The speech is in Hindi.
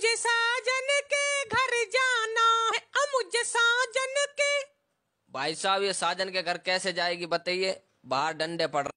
मुझे साजन के घर जाना है मुझे साजन के भाई साहब ये साजन के घर कैसे जाएगी बताइए बाहर डंडे पड़